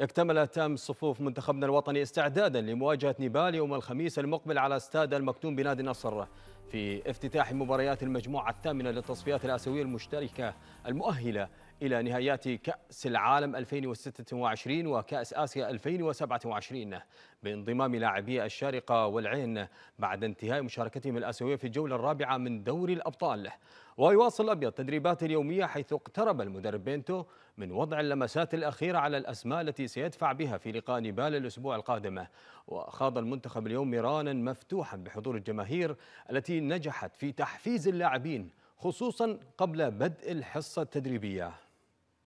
اكتمل تام صفوف منتخبنا الوطني استعدادا لمواجهة نيبال يوم الخميس المقبل على استاد المكتوم بنادي النصر في افتتاح مباريات المجموعة الثامنة للتصفيات الآسيوية المشتركة المؤهلة إلى نهايات كأس العالم 2026 وكأس آسيا 2027 بانضمام لاعبي الشارقة والعين بعد انتهاء مشاركتهم الآسيوية في الجولة الرابعة من دوري الأبطال ويواصل الأبيض تدريبات اليومية حيث اقترب المدرب بينتو من وضع اللمسات الأخيرة على الأسماء التي سيدفع بها في لقاء نيبال الأسبوع القادم وخاض المنتخب اليوم ميرانا مفتوحا بحضور الجماهير التي نجحت في تحفيز اللاعبين خصوصا قبل بدء الحصة التدريبية